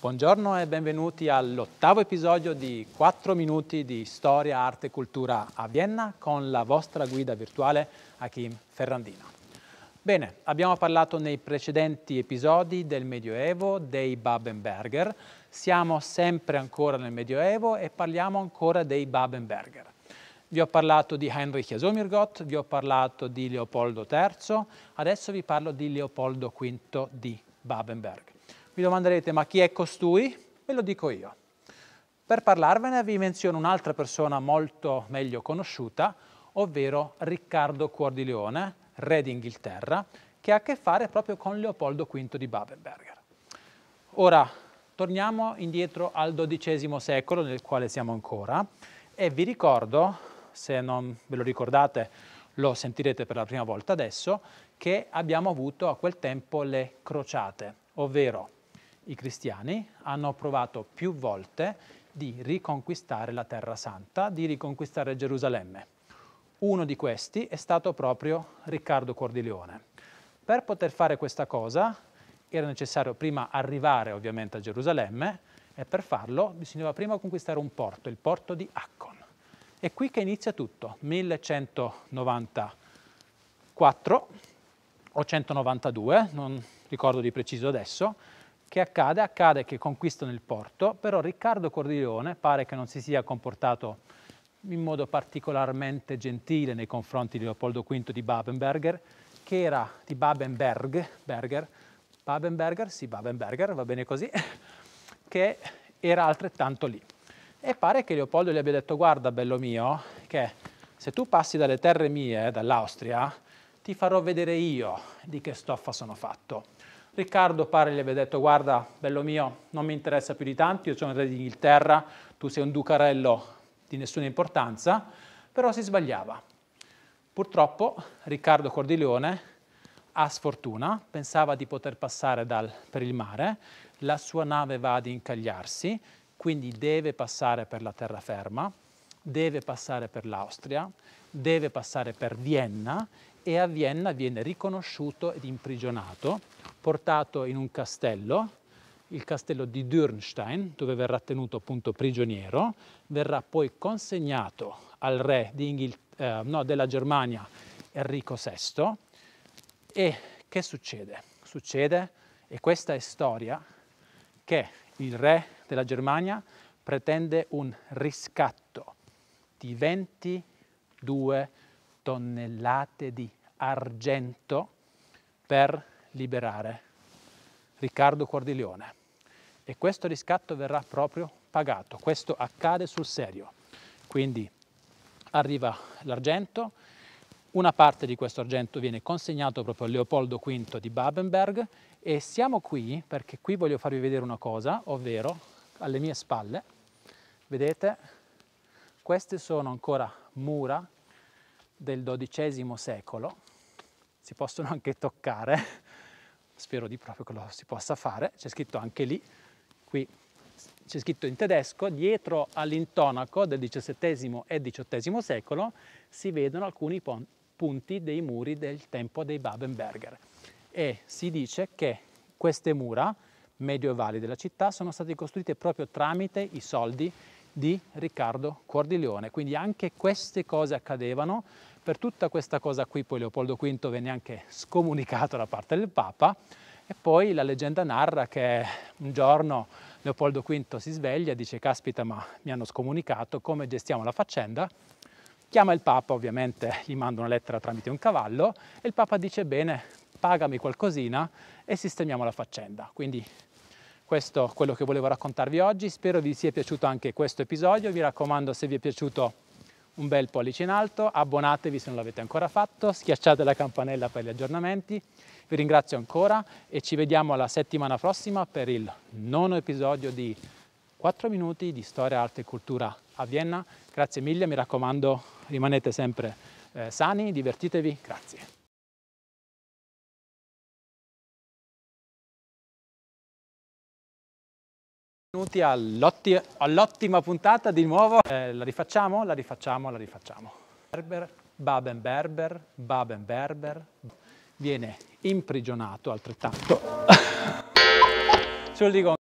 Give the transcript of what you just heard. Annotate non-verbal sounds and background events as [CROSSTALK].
Buongiorno e benvenuti all'ottavo episodio di 4 minuti di storia, arte e cultura a Vienna con la vostra guida virtuale Hakim Ferrandino. Bene, abbiamo parlato nei precedenti episodi del Medioevo, dei Babenberger. Siamo sempre ancora nel Medioevo e parliamo ancora dei Babenberger. Vi ho parlato di Heinrich Jasomirgott, vi ho parlato di Leopoldo III, adesso vi parlo di Leopoldo V di Babenberg. Vi domanderete ma chi è costui? Ve lo dico io. Per parlarvene vi menziono un'altra persona molto meglio conosciuta, ovvero Riccardo Cuor di Leone, re d'Inghilterra, che ha a che fare proprio con Leopoldo V di Babenberger. Ora, torniamo indietro al XII secolo, nel quale siamo ancora, e vi ricordo, se non ve lo ricordate, lo sentirete per la prima volta adesso, che abbiamo avuto a quel tempo le crociate, ovvero i cristiani hanno provato più volte di riconquistare la Terra Santa, di riconquistare Gerusalemme. Uno di questi è stato proprio Riccardo Cordileone. Per poter fare questa cosa era necessario prima arrivare ovviamente a Gerusalemme e per farlo bisognava prima conquistare un porto, il porto di Accon. È qui che inizia tutto, 1194 o 192, non ricordo di preciso adesso, che accade? Accade che conquistano il porto, però Riccardo Cordiglione pare che non si sia comportato in modo particolarmente gentile nei confronti di Leopoldo V di Babenberger, che era di Babenberg, Berger, Babenberger, sì, Babenberger, va bene così, [LAUGHS] che era altrettanto lì. E pare che Leopoldo gli abbia detto, guarda bello mio, che se tu passi dalle terre mie, dall'Austria, ti farò vedere io di che stoffa sono fatto. Riccardo pare gli abbia detto guarda, bello mio, non mi interessa più di tanto, io sono re di Inghilterra tu sei un ducarello di nessuna importanza, però si sbagliava. Purtroppo Riccardo Cordileone, ha sfortuna, pensava di poter passare dal, per il mare, la sua nave va ad incagliarsi, quindi deve passare per la terraferma, deve passare per l'Austria, deve passare per Vienna e a Vienna viene riconosciuto ed imprigionato portato in un castello, il castello di Dürnstein, dove verrà tenuto appunto prigioniero, verrà poi consegnato al re eh, no, della Germania Enrico VI. E che succede? Succede, e questa è storia, che il re della Germania pretende un riscatto di 22 tonnellate di argento per liberare Riccardo Cordiglione. E questo riscatto verrà proprio pagato, questo accade sul serio. Quindi arriva l'argento, una parte di questo argento viene consegnato proprio a Leopoldo V di Babenberg e siamo qui perché qui voglio farvi vedere una cosa, ovvero alle mie spalle, vedete, queste sono ancora mura del XII secolo, si possono anche toccare, spero di proprio che lo si possa fare, c'è scritto anche lì, qui c'è scritto in tedesco, dietro all'intonaco del XVII e XVIII secolo si vedono alcuni punti dei muri del tempo dei Babenberger e si dice che queste mura medievali della città sono state costruite proprio tramite i soldi di Riccardo Cordiglione, quindi anche queste cose accadevano per tutta questa cosa qui poi Leopoldo V venne anche scomunicato da parte del Papa e poi la leggenda narra che un giorno Leopoldo V si sveglia e dice caspita ma mi hanno scomunicato, come gestiamo la faccenda? Chiama il Papa ovviamente, gli manda una lettera tramite un cavallo e il Papa dice bene pagami qualcosina e sistemiamo la faccenda. Quindi questo è quello che volevo raccontarvi oggi, spero vi sia piaciuto anche questo episodio, vi raccomando se vi è piaciuto un bel pollice in alto, abbonatevi se non l'avete ancora fatto, schiacciate la campanella per gli aggiornamenti. Vi ringrazio ancora e ci vediamo la settimana prossima per il nono episodio di 4 minuti di storia, arte e cultura a Vienna. Grazie mille, mi raccomando, rimanete sempre eh, sani, divertitevi, grazie. Benvenuti all'ottima puntata di nuovo. Eh, la rifacciamo? La rifacciamo, la rifacciamo. Berber, Baben Berber, Baben Berber viene imprigionato altrettanto. [LAUGHS]